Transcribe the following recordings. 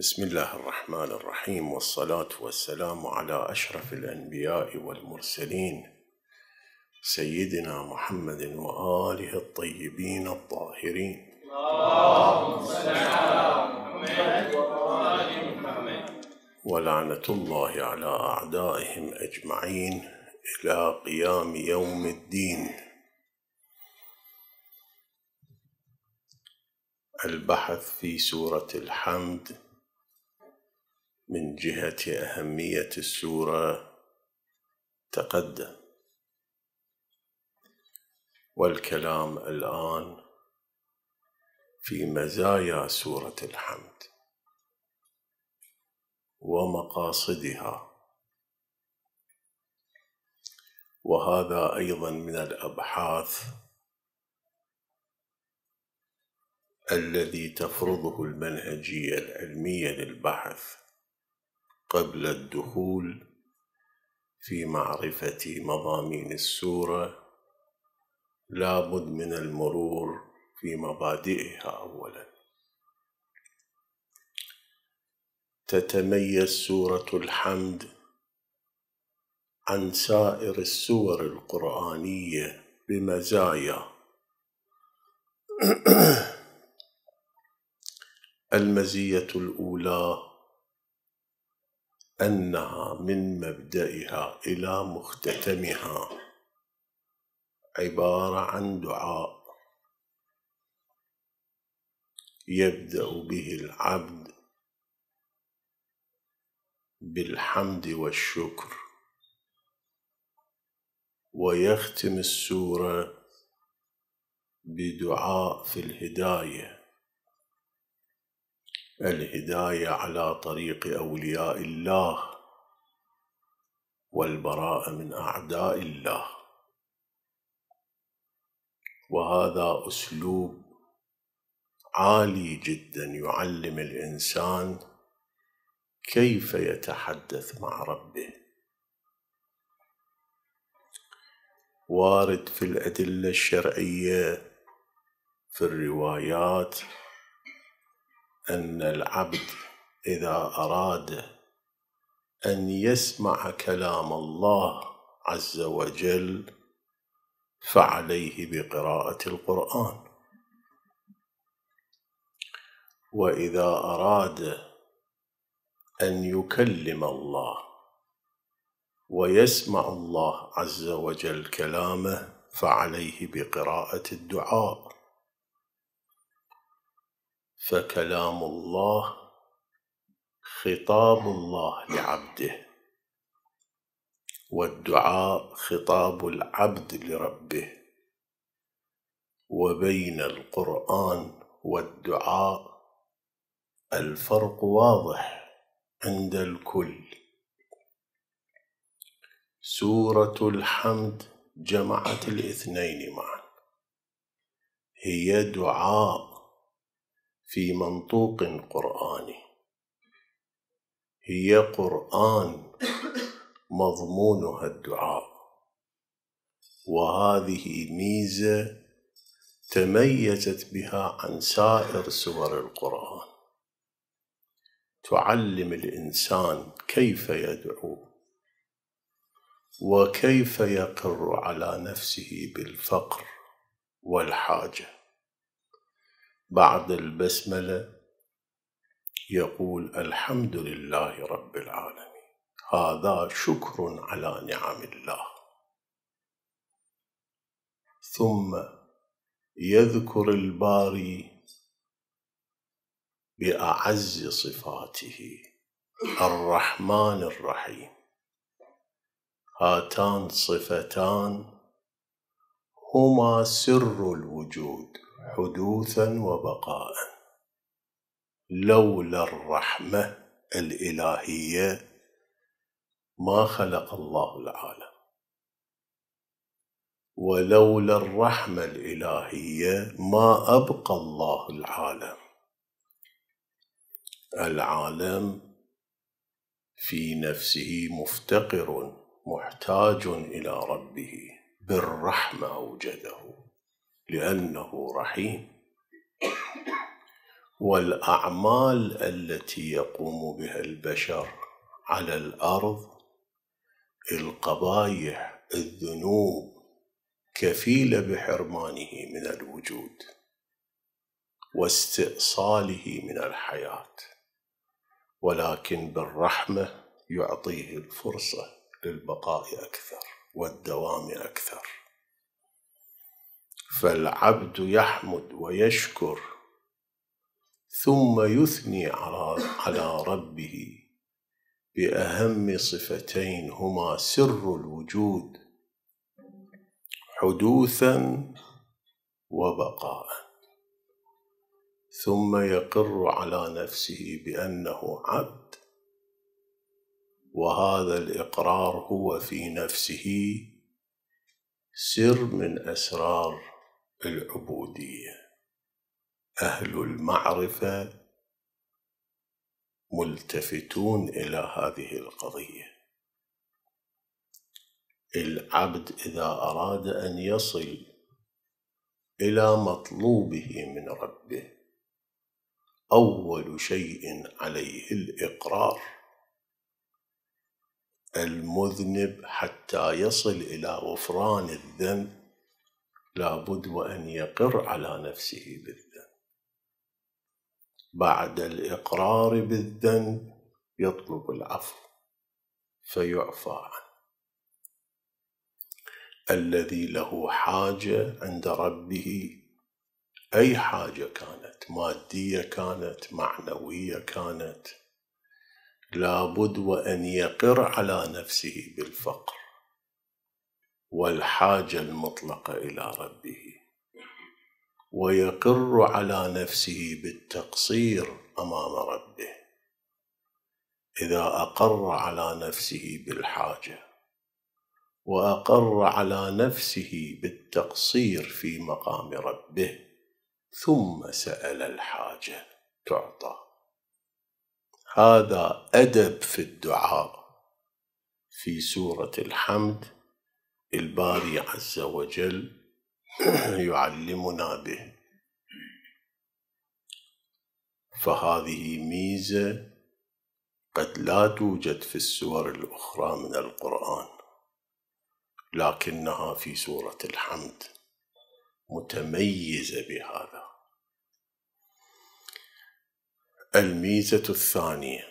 بسم الله الرحمن الرحيم والصلاة والسلام على أشرف الأنبياء والمرسلين سيدنا محمد وآله الطيبين الطاهرين اللهم صل على محمد وآل محمد ولعنة الله على أعدائهم أجمعين إلى قيام يوم الدين البحث في سورة الحمد من جهة أهمية السورة تقدم والكلام الآن في مزايا سورة الحمد ومقاصدها وهذا أيضا من الأبحاث الذي تفرضه المنهجية العلمية للبحث قبل الدخول في معرفة مضامين السورة لابد من المرور في مبادئها أولا تتميز سورة الحمد عن سائر السور القرآنية بمزايا المزية الأولى انها من مبدئها الى مختتمها عباره عن دعاء يبدا به العبد بالحمد والشكر ويختم السوره بدعاء في الهدايه الهدايه على طريق اولياء الله والبراءه من اعداء الله وهذا اسلوب عالي جدا يعلم الانسان كيف يتحدث مع ربه وارد في الادله الشرعيه في الروايات أن العبد إذا أراد أن يسمع كلام الله عز وجل فعليه بقراءة القرآن وإذا أراد أن يكلم الله ويسمع الله عز وجل كلامه فعليه بقراءة الدعاء فكلام الله خطاب الله لعبده والدعاء خطاب العبد لربه وبين القران والدعاء الفرق واضح عند الكل سوره الحمد جمعت الاثنين معا هي دعاء في منطوق قراني هي قران مضمونها الدعاء وهذه ميزه تميزت بها عن سائر سور القران تعلم الانسان كيف يدعو وكيف يقر على نفسه بالفقر والحاجه بعد البسملة يقول الحمد لله رب العالمين هذا شكر على نعم الله ثم يذكر الباري بأعز صفاته الرحمن الرحيم هاتان صفتان هما سر الوجود حدوثا وبقاء لولا الرحمة الإلهية ما خلق الله العالم ولولا الرحمة الإلهية ما أبقى الله العالم العالم في نفسه مفتقر محتاج إلى ربه بالرحمة أوجده لأنه رحيم والأعمال التي يقوم بها البشر على الأرض القبايح الذنوب كفيلة بحرمانه من الوجود واستئصاله من الحياة ولكن بالرحمة يعطيه الفرصة للبقاء أكثر والدوام أكثر فالعبد يحمد ويشكر ثم يثني على على ربه باهم صفتين هما سر الوجود حدوثا وبقاء ثم يقر على نفسه بانه عبد وهذا الاقرار هو في نفسه سر من اسرار العبودية أهل المعرفة ملتفتون إلى هذه القضية العبد إذا أراد أن يصل إلى مطلوبه من ربه أول شيء عليه الإقرار المذنب حتى يصل إلى غفران الذنب لابد وأن يقر على نفسه بالذنب بعد الإقرار بالذنب يطلب العفو فيعفى عنه الذي له حاجة عند ربه أي حاجة كانت مادية كانت معنوية كانت لابد وأن يقر على نفسه بالفقر والحاجه المطلقه الى ربه ويقر على نفسه بالتقصير امام ربه اذا اقر على نفسه بالحاجه واقر على نفسه بالتقصير في مقام ربه ثم سال الحاجه تعطى هذا ادب في الدعاء في سوره الحمد الباري عز وجل يعلمنا به فهذه ميزة قد لا توجد في السور الأخرى من القرآن لكنها في سورة الحمد متميزة بهذا الميزة الثانية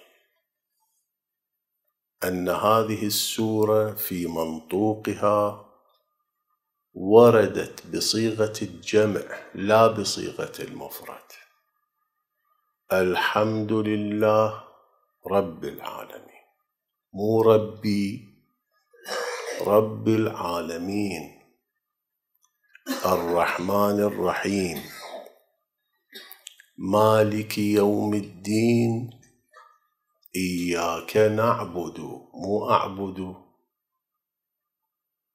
ان هذه السوره في منطوقها وردت بصيغه الجمع لا بصيغه المفرد الحمد لله رب العالمين مو ربي رب العالمين الرحمن الرحيم مالك يوم الدين إياك نعبد مو أعبد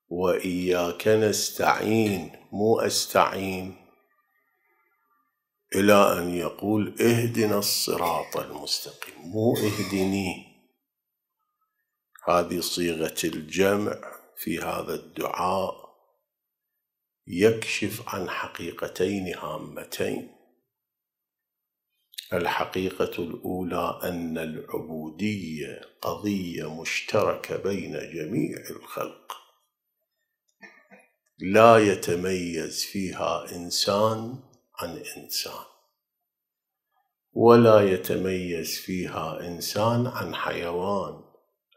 وإياك نستعين مو أستعين إلى أن يقول اهدنا الصراط المستقيم مو اهدني هذه صيغة الجمع في هذا الدعاء يكشف عن حقيقتين هامتين الحقيقة الأولى أن العبودية قضية مشتركة بين جميع الخلق لا يتميز فيها إنسان عن إنسان ولا يتميز فيها إنسان عن حيوان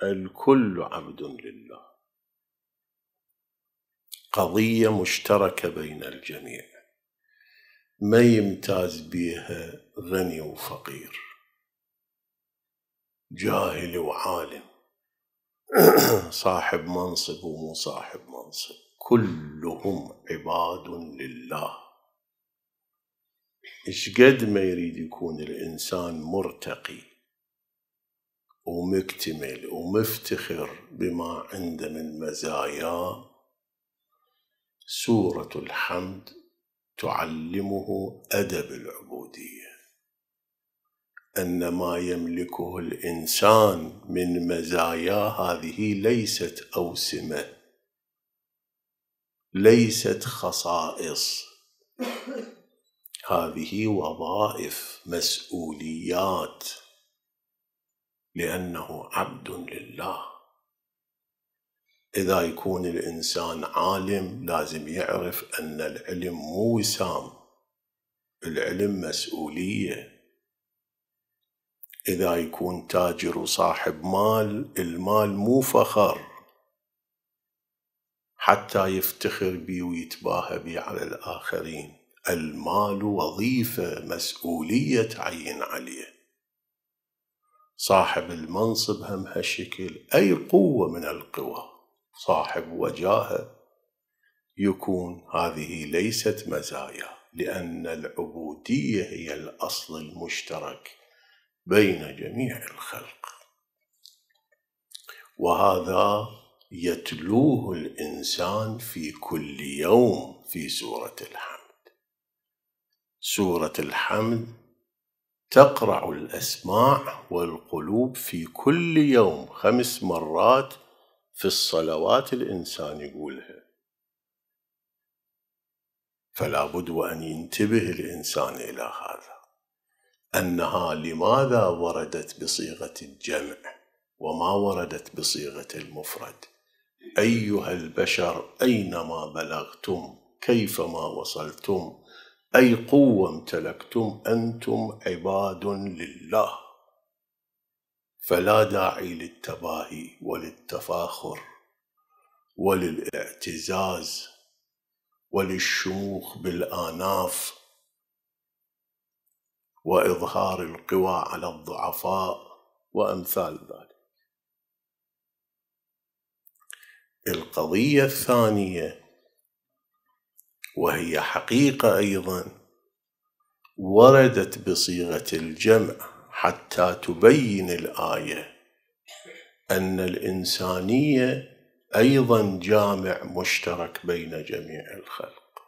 الكل عبد لله قضية مشتركة بين الجميع ما يمتاز بيها غني وفقير جاهل وعالم صاحب منصب ومو صاحب منصب كلهم عباد لله اشقد ما يريد يكون الانسان مرتقي ومكتمل ومفتخر بما عنده من مزايا سوره الحمد تعلمه أدب العبودية أن ما يملكه الإنسان من مزايا هذه ليست أوسمة ليست خصائص هذه وظائف مسؤوليات لأنه عبد لله إذا يكون الإنسان عالم لازم يعرف أن العلم مو وسام العلم مسؤولية إذا يكون تاجر وصاحب مال المال مو فخر حتى يفتخر بي ويتباهى بي على الآخرين المال وظيفة مسؤولية تعين عليه صاحب المنصب هم هالشكل أي قوة من القوى صاحب وجاهه يكون هذه ليست مزايا لأن العبودية هي الأصل المشترك بين جميع الخلق وهذا يتلوه الإنسان في كل يوم في سورة الحمد سورة الحمد تقرع الأسماع والقلوب في كل يوم خمس مرات في الصلوات الإنسان يقولها فلا بد وأن ينتبه الإنسان إلى هذا أنها لماذا وردت بصيغة الجمع وما وردت بصيغة المفرد أيها البشر أينما بلغتم كيفما وصلتم أي قوة امتلكتم أنتم عباد لله فلا داعي للتباهي وللتفاخر وللاعتزاز وللشموخ بالاناف واظهار القوى على الضعفاء وامثال ذلك القضيه الثانيه وهي حقيقه ايضا وردت بصيغه الجمع حتى تبين الايه ان الانسانيه ايضا جامع مشترك بين جميع الخلق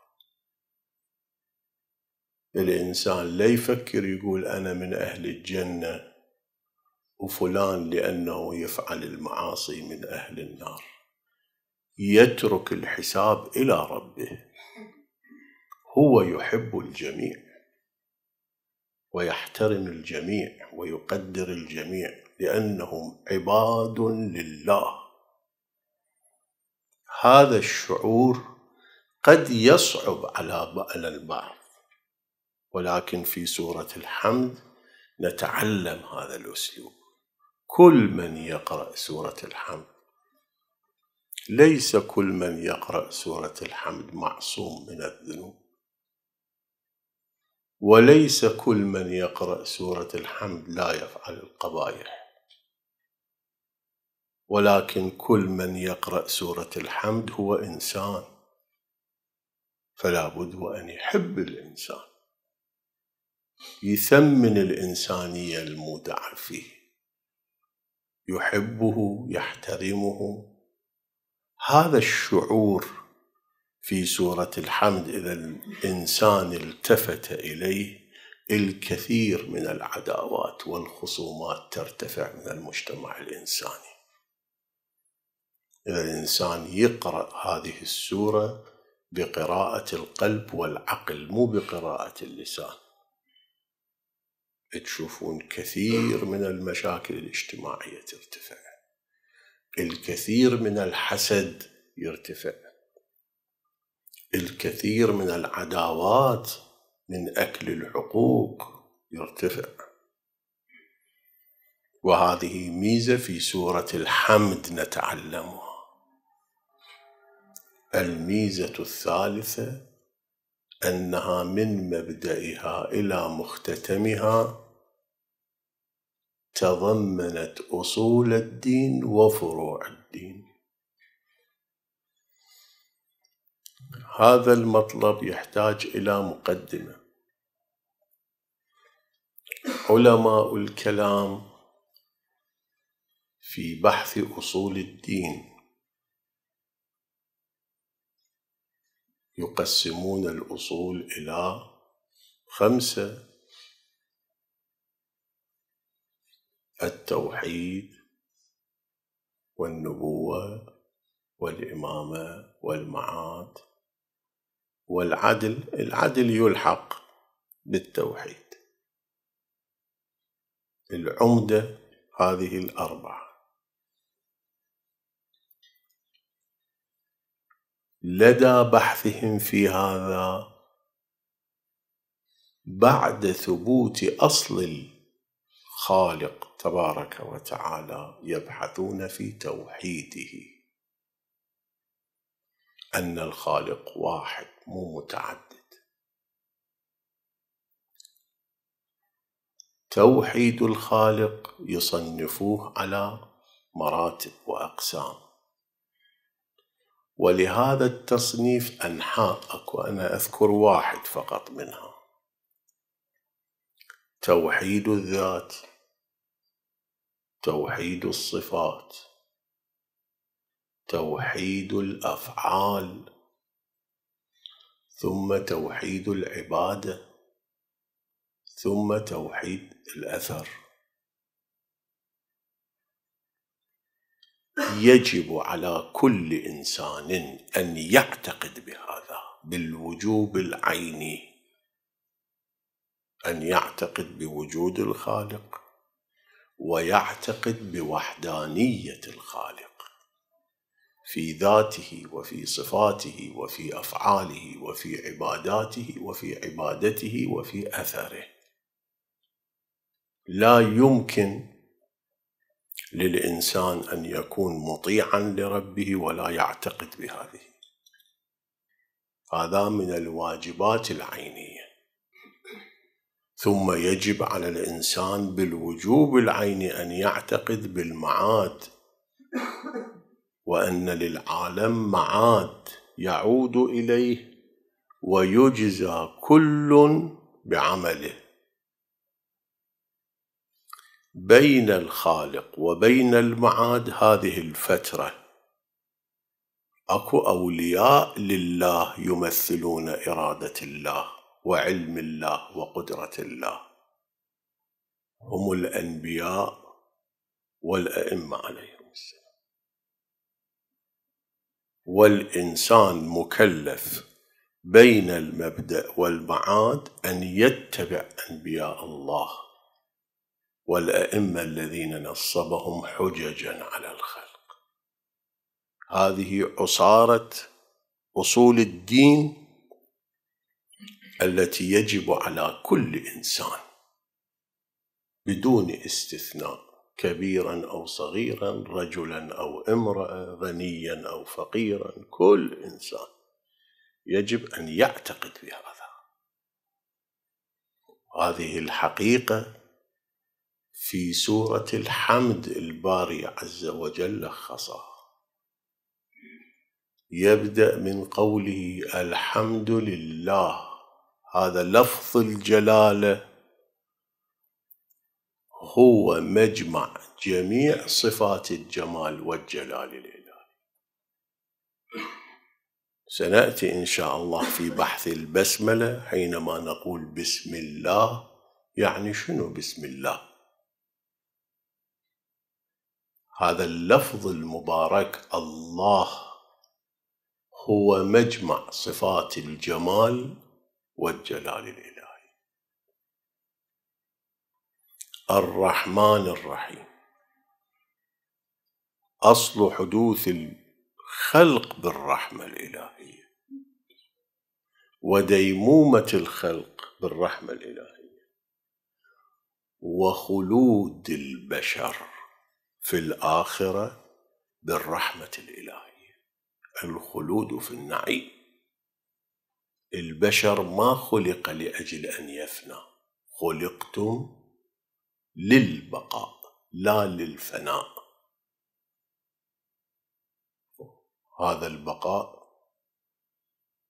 الانسان لا يفكر يقول انا من اهل الجنه وفلان لانه يفعل المعاصي من اهل النار يترك الحساب الى ربه هو يحب الجميع ويحترم الجميع ويقدر الجميع لأنهم عباد لله هذا الشعور قد يصعب على البعض ولكن في سورة الحمد نتعلم هذا الأسلوب كل من يقرأ سورة الحمد ليس كل من يقرأ سورة الحمد معصوم من الذنوب وليس كل من يقرأ سورة الحمد لا يفعل القبائح ولكن كل من يقرأ سورة الحمد هو إنسان فلا بد وأن يحب الإنسان يثمن الإنسانية المودعة فيه يحبه يحترمه هذا الشعور في سورة الحمد إذا الإنسان التفت إليه الكثير من العداوات والخصومات ترتفع من المجتمع الإنساني إذا الإنسان يقرأ هذه السورة بقراءة القلب والعقل مو بقراءة اللسان تشوفون كثير من المشاكل الاجتماعية ترتفع الكثير من الحسد يرتفع الكثير من العداوات من أكل الحقوق يرتفع وهذه ميزة في سورة الحمد نتعلمها الميزة الثالثة أنها من مبدئها إلى مختتمها تضمنت أصول الدين وفروع الدين هذا المطلب يحتاج الى مقدمه علماء الكلام في بحث اصول الدين يقسمون الاصول الى خمسه التوحيد والنبوه والامامه والمعاد والعدل العدل يلحق بالتوحيد العمدة هذه الأربعة لدى بحثهم في هذا بعد ثبوت أصل الخالق تبارك وتعالى يبحثون في توحيده أن الخالق واحد متعدد توحيد الخالق يصنفوه على مراتب واقسام ولهذا التصنيف انحاء وانا اذكر واحد فقط منها توحيد الذات توحيد الصفات توحيد الافعال ثم توحيد العبادة ثم توحيد الأثر يجب على كل إنسان أن يعتقد بهذا بالوجوب العيني أن يعتقد بوجود الخالق ويعتقد بوحدانية الخالق في ذاته وفي صفاته وفي افعاله وفي عباداته وفي عبادته وفي اثره لا يمكن للانسان ان يكون مطيعا لربه ولا يعتقد بهذه هذا من الواجبات العينيه ثم يجب على الانسان بالوجوب العيني ان يعتقد بالمعاد وأن للعالم معاد يعود إليه ويجزى كل بعمله بين الخالق وبين المعاد هذه الفترة أكو أولياء لله يمثلون إرادة الله وعلم الله وقدرة الله هم الأنبياء والأئمة عليهم والإنسان مكلف بين المبدأ والمعاد أن يتبع أنبياء الله والأئمة الذين نصبهم حججا على الخلق هذه عصارة أصول الدين التي يجب على كل إنسان بدون استثناء كبيرا او صغيرا رجلا او امراه غنيا او فقيرا كل انسان يجب ان يعتقد بهذا هذه الحقيقه في سوره الحمد الباري عز وجل خصها يبدا من قوله الحمد لله هذا لفظ الجلاله هو مجمع جميع صفات الجمال والجلال الإلهي سنأتي إن شاء الله في بحث البسملة حينما نقول بسم الله يعني شنو بسم الله هذا اللفظ المبارك الله هو مجمع صفات الجمال والجلال الإلهي الرحمن الرحيم أصل حدوث الخلق بالرحمة الإلهية وديمومة الخلق بالرحمة الإلهية وخلود البشر في الآخرة بالرحمة الإلهية الخلود في النعيم البشر ما خلق لأجل أن يفنى خلقتم للبقاء لا للفناء هذا البقاء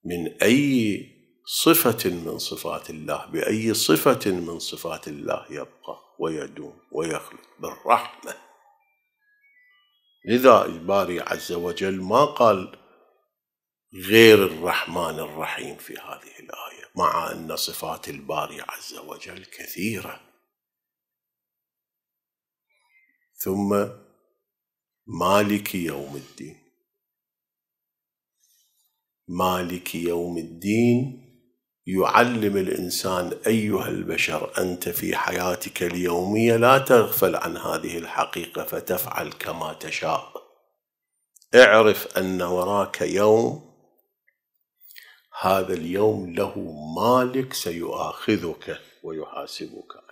من أي صفة من صفات الله بأي صفة من صفات الله يبقى ويدوم ويخلد بالرحمة لذا الباري عز وجل ما قال غير الرحمن الرحيم في هذه الآية مع أن صفات الباري عز وجل كثيرة ثم مالك يوم الدين مالك يوم الدين يعلم الانسان ايها البشر انت في حياتك اليوميه لا تغفل عن هذه الحقيقه فتفعل كما تشاء اعرف ان وراك يوم هذا اليوم له مالك سيؤاخذك ويحاسبك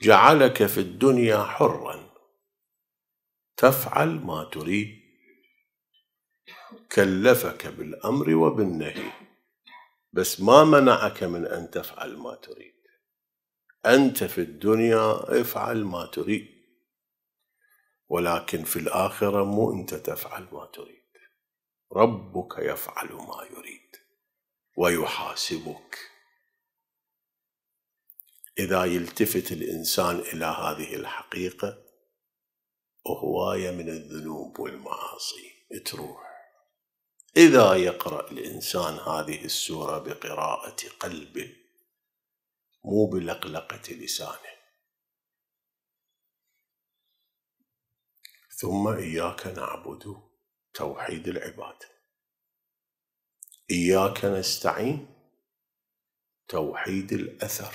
جعلك في الدنيا حرا تفعل ما تريد كلفك بالامر وبالنهي بس ما منعك من ان تفعل ما تريد انت في الدنيا افعل ما تريد ولكن في الاخره مو انت تفعل ما تريد ربك يفعل ما يريد ويحاسبك إذا يلتفت الإنسان إلى هذه الحقيقة هواية من الذنوب والمعاصي تروح إذا يقرأ الإنسان هذه السورة بقراءة قلبه مو بلقلقة لسانه ثم إياك نعبد توحيد العبادة إياك نستعين توحيد الأثر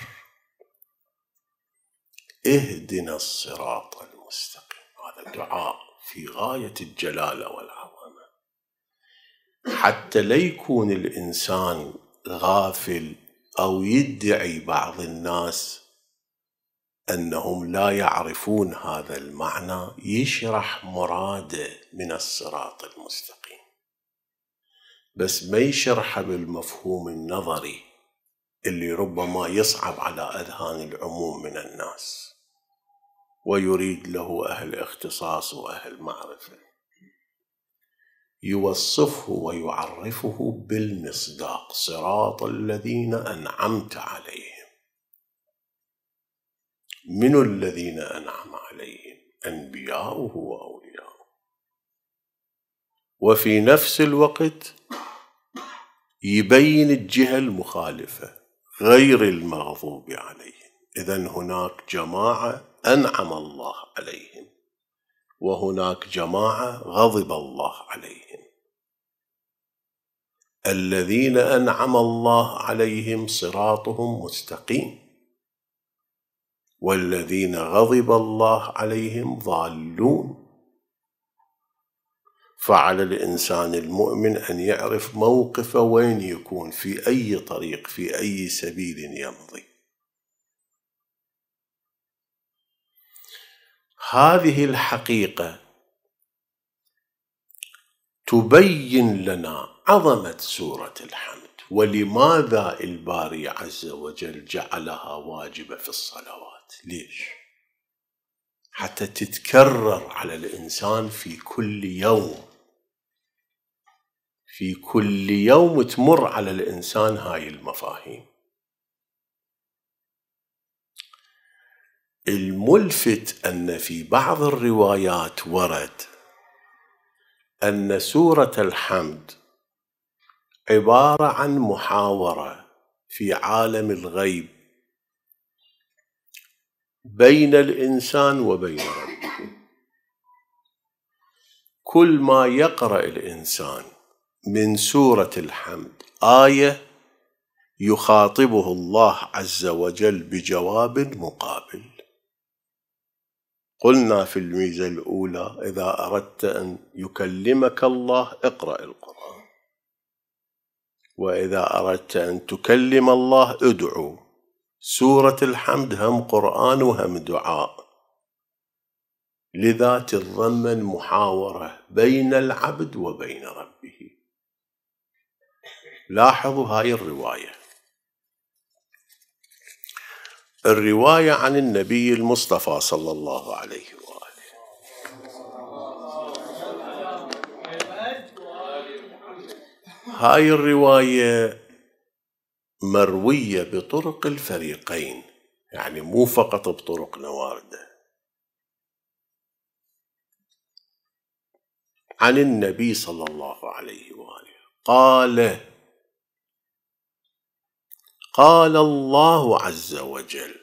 اهدنا الصراط المستقيم هذا الدعاء في غاية الجلالة والعظمة حتى لا يكون الإنسان غافل أو يدعي بعض الناس أنهم لا يعرفون هذا المعنى يشرح مراده من الصراط المستقيم بس ما يشرحه بالمفهوم النظري اللي ربما يصعب على أذهان العموم من الناس ويريد له أهل اختصاص وأهل معرفة يوصفه ويعرفه بالمصداق صراط الذين أنعمت عليهم من الذين أنعم عليهم أنبياؤه وأولياؤه وفي نفس الوقت يبين الجهة المخالفة غير المغضوب عليهم إذا هناك جماعة أنعم الله عليهم وهناك جماعة غضب الله عليهم الذين أنعم الله عليهم صراطهم مستقيم والذين غضب الله عليهم ضالون فعلى الإنسان المؤمن أن يعرف موقفه وين يكون في أي طريق في أي سبيل يمضي هذه الحقيقة تبين لنا عظمة سورة الحمد ولماذا الباري عز وجل جعلها واجبة في الصلوات ليش؟ حتى تتكرر على الإنسان في كل يوم في كل يوم تمر على الإنسان هاي المفاهيم الملفت أن في بعض الروايات ورد أن سورة الحمد عبارة عن محاورة في عالم الغيب بين الإنسان وبين ربه كل ما يقرأ الإنسان من سورة الحمد آية يخاطبه الله عز وجل بجواب مقابل قلنا في الميزة الأولى إذا أردت أن يكلمك الله اقرأ القرآن وإذا أردت أن تكلم الله ادعو سورة الحمد هم قرآن وهم دعاء لذا تضمن محاورة بين العبد وبين ربه لاحظوا هاي الروايه الرواية عن النبي المصطفى صلى الله عليه وآله هاي الرواية مروية بطرق الفريقين يعني مو فقط بطرق نواردة عن النبي صلى الله عليه وآله قال قال الله عز وجل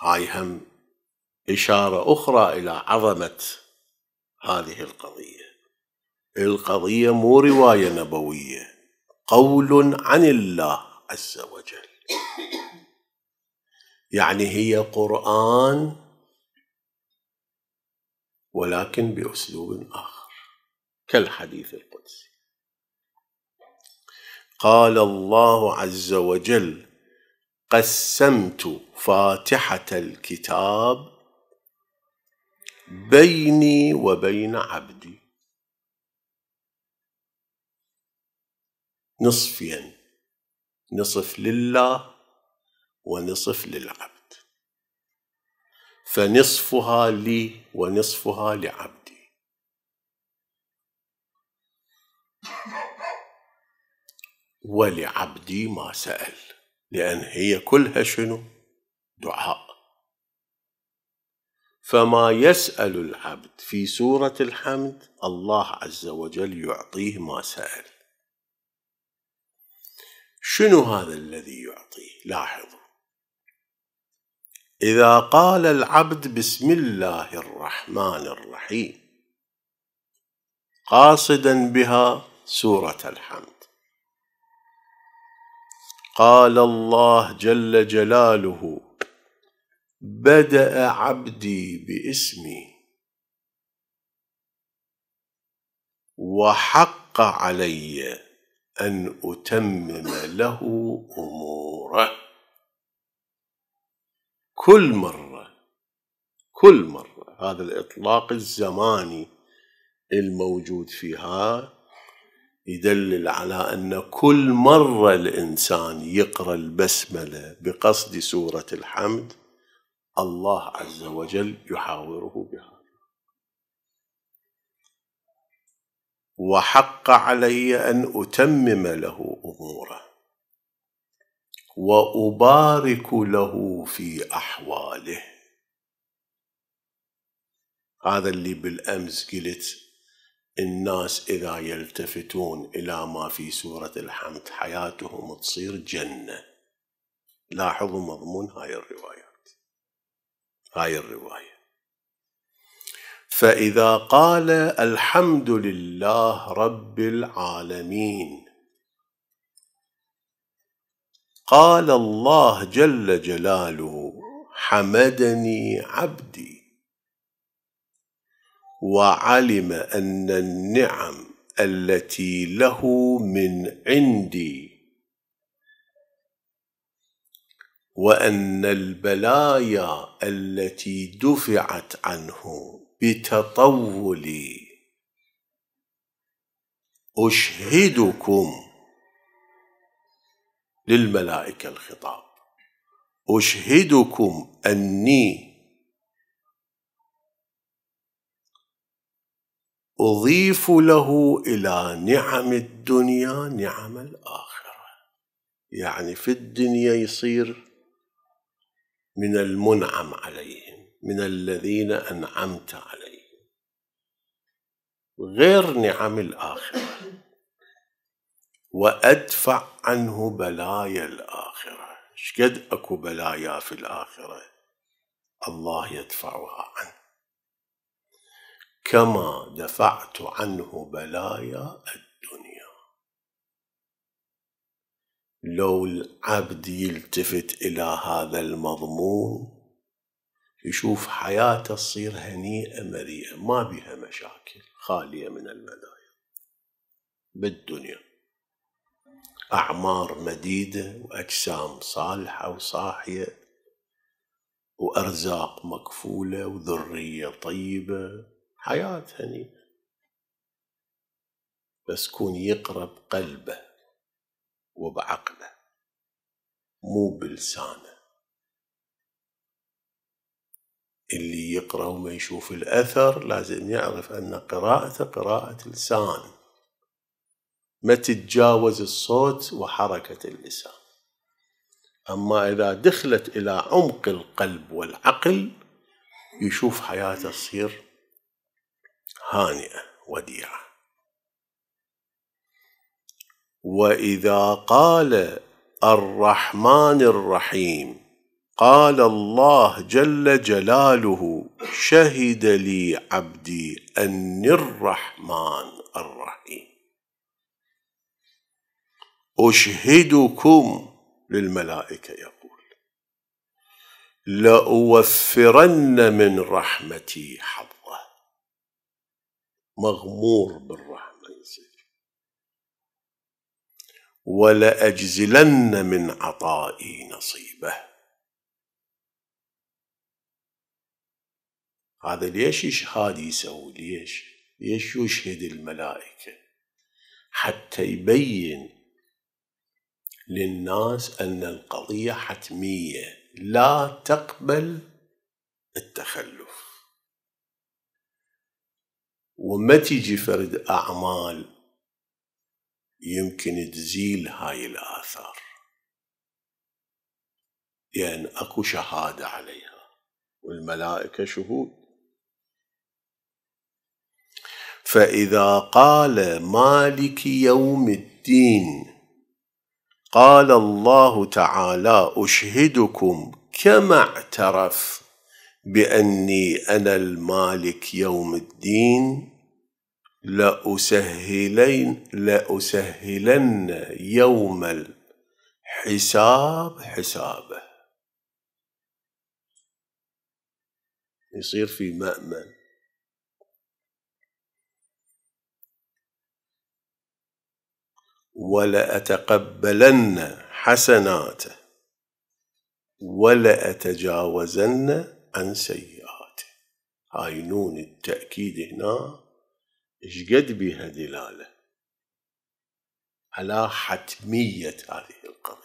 هاي هم إشارة أخرى إلى عظمة هذه القضية القضية مو رواية نبوية قول عن الله عز وجل يعني هي قرآن ولكن بأسلوب آخر كالحديث القدسي قال الله عز وجل قسمت فاتحه الكتاب بيني وبين عبدي نصفين نصف لله ونصف للعبد فنصفها لي ونصفها لعبدي ولعبدي ما سأل لأن هي كلها شنو دعاء فما يسأل العبد في سورة الحمد الله عز وجل يعطيه ما سأل شنو هذا الذي يعطيه لاحظوا إذا قال العبد بسم الله الرحمن الرحيم قاصدا بها سورة الحمد قال الله جل جلاله بدا عبدي باسمي وحق علي ان اتمم له اموره كل مره كل مره هذا الاطلاق الزماني الموجود فيها يدلل على أن كل مرة الإنسان يقرأ البسملة بقصد سورة الحمد الله عز وجل يحاوره بها وحق علي أن أتمم له أموره وأبارك له في أحواله هذا اللي بالأمس قلت الناس إذا يلتفتون إلى ما في سورة الحمد حياتهم تصير جنة لاحظوا مضمون هاي الروايات هاي الرواية فإذا قال الحمد لله رب العالمين قال الله جل جلاله حمدني عبدي وعلم ان النعم التي له من عندي وان البلايا التي دفعت عنه بتطولي اشهدكم للملائكه الخطاب اشهدكم اني أضيف له إلى نعم الدنيا نعم الآخرة يعني في الدنيا يصير من المنعم عليهم من الذين أنعمت عليهم غير نعم الآخرة وأدفع عنه بلايا الآخرة شقد أكو بلايا في الآخرة الله يدفعها عنه كما دفعت عنه بلايا الدنيا لو العبد يلتفت إلى هذا المضمون يشوف حياته تصير هنيئة مريئة ما بها مشاكل خالية من المدايا بالدنيا أعمار مديدة وأجسام صالحة وصاحية وأرزاق مكفولة وذرية طيبة حياة هني يعني. بس كون يقرب قلبه وبعقله مو بلسانه اللي يقرأ وما يشوف الأثر لازم يعرف أن قراءته قراءة لسان ما تتجاوز الصوت وحركة اللسان أما إذا دخلت إلى عمق القلب والعقل يشوف حياته تصير هانئة وديعة وإذا قال الرحمن الرحيم قال الله جل جلاله شهد لي عبدي أني الرحمن الرحيم أشهدكم للملائكة يقول لأوفرن من رحمتي حظا مغمور بالرحمة يا سيدي ولأجزلن من عطائي نصيبه هذا ليش يشهاد يسوي ليش ليش يشهد الملائكة حتى يبين للناس أن القضية حتمية لا تقبل التخلف وما تيجي فرد أعمال يمكن تزيل هاي الآثار لأن يعني أكو شهادة عليها والملائكة شهود فإذا قال مالك يوم الدين قال الله تعالى أشهدكم كما اعترف باني انا المالك يوم الدين لأسهلين لأسهلن يوم الحساب حسابه يصير في مأمن ولأتقبلن حسناته ولأتجاوزن عن سيئاته هاي نون التأكيد هنا ايش قد بها دلالة على حتمية هذه القضية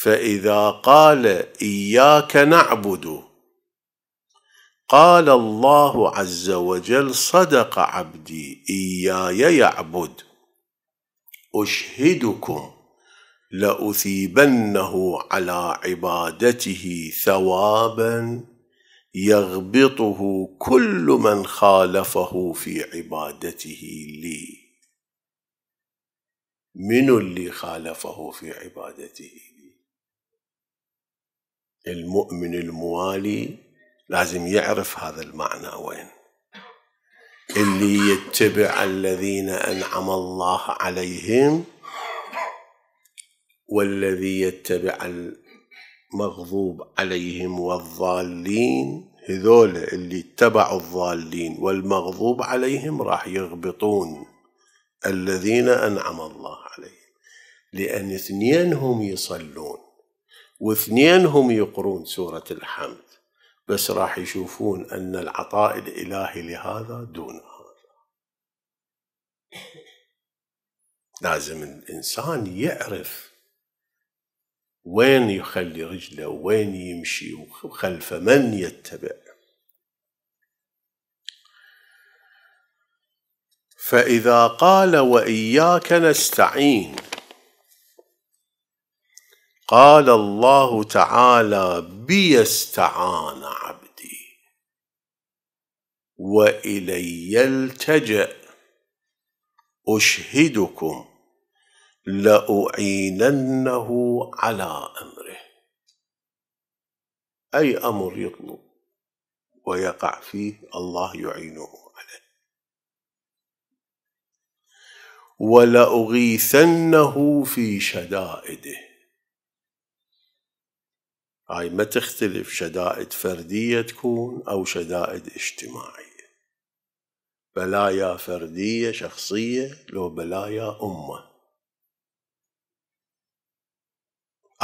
فإذا قال إياك نعبد قال الله عز وجل صدق عبدي إياي يعبد أشهدكم لاثيبنه على عبادته ثوابا يغبطه كل من خالفه في عبادته لي من اللي خالفه في عبادته لي المؤمن الموالي لازم يعرف هذا المعنى وين اللي يتبع الذين انعم الله عليهم والذي يتبع المغضوب عليهم والضالين هذول اللي اتبعوا الضالين والمغضوب عليهم راح يغبطون الذين أنعم الله عليهم لأن اثنين هم يصلون واثنين هم يقرون سورة الحمد بس راح يشوفون أن العطاء الإلهي لهذا دون هذا لازم الإنسان يعرف وين يخلي رجله وين يمشي وخلف من يتبع فإذا قال وإياك نستعين قال الله تعالى بي استعان عبدي وإلي التجأ أشهدكم لأعيننه على أمره أي أمر يطلب ويقع فيه الله يعينه عليه ولأغيثنه في شدائده هاي ما تختلف شدائد فردية تكون أو شدائد اجتماعية بلايا فردية شخصية لو بلايا أمة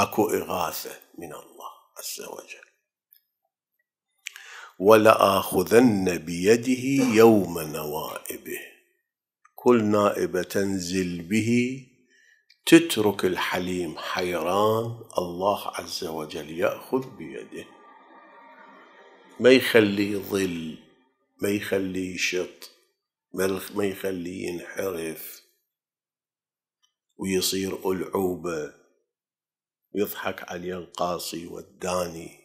اكو اغاثه من الله عز وجل ولآخذن بيده يوم نوائبه كل نائب تنزل به تترك الحليم حيران الله عز وجل يأخذ بيده ما يخليه ظل ما يخليه يشط ما يخليه ينحرف ويصير ألعوبه ويضحك علي القاصي والداني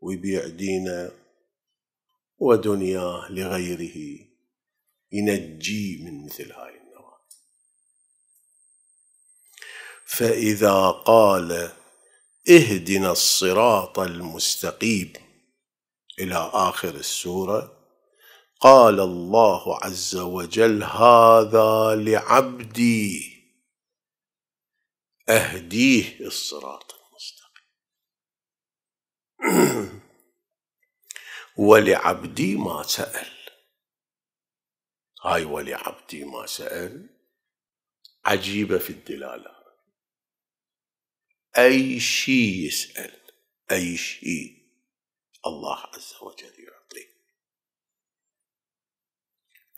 ويبيع دينه ودنياه لغيره ينجيه من مثل هاي النواة فإذا قال اهدنا الصراط المستقيم إلى آخر السورة قال الله عز وجل هذا لعبدي أهديه الصراط المستقيم ولعبدي ما سأل هاي ولعبدي ما سأل عجيبة في الدلالة أي شيء يسأل أي شيء الله عز وجل يعطيه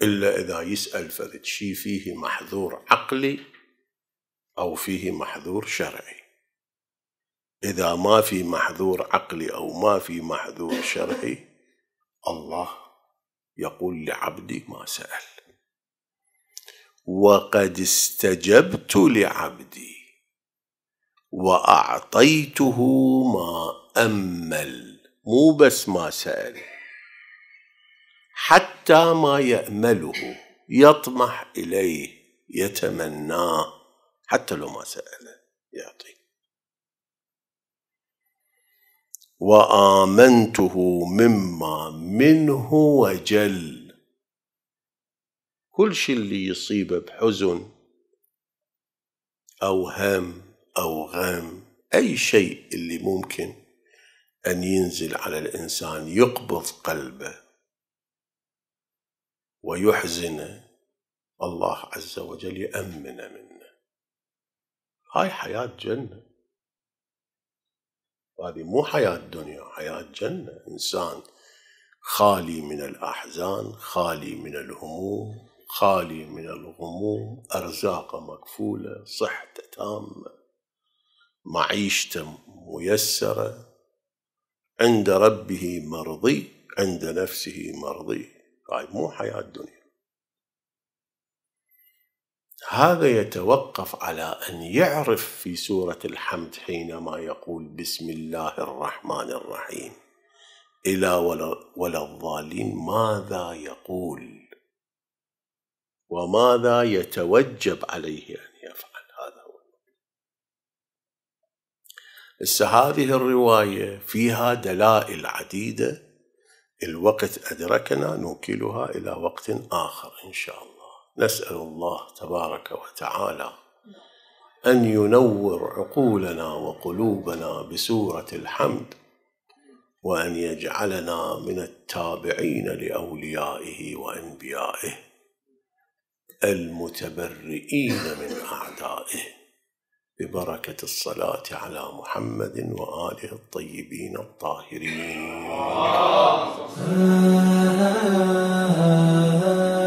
إلا إذا يسأل فرد شيء فيه محذور عقلي أو فيه محذور شرعي إذا ما في محذور عقلي أو ما في محذور شرعي الله يقول لعبدي ما سأل وقد استجبت لعبدي وأعطيته ما أمل مو بس ما سأل حتى ما يأمله يطمح إليه يتمناه حتى لو ما سأله يعطي وآمنته مما منه وجل كل شيء اللي يصيبه بحزن أو هم أو غم أي شيء اللي ممكن أن ينزل على الإنسان يقبض قلبه ويحزنه الله عز وجل يأمن منه هاي حياة جنة هذه مو حياة دنيا حياة جنة إنسان خالي من الأحزان خالي من الهموم خالي من الغموم أرزاقه مكفولة صحته تامة معيشته ميسرة عند ربه مرضي عند نفسه مرضي هاي مو حياة دنيا هذا يتوقف على ان يعرف في سوره الحمد حينما يقول بسم الله الرحمن الرحيم الى ولا الضالين ماذا يقول وماذا يتوجب عليه ان يفعل هذا هو هسه هذه الروايه فيها دلائل عديده الوقت ادركنا نوكلها الى وقت اخر ان شاء الله نسأل الله تبارك وتعالى أن ينور عقولنا وقلوبنا بسورة الحمد وأن يجعلنا من التابعين لأوليائه وأنبيائه المتبرئين من أعدائه ببركة الصلاة على محمد وآله الطيبين الطاهرين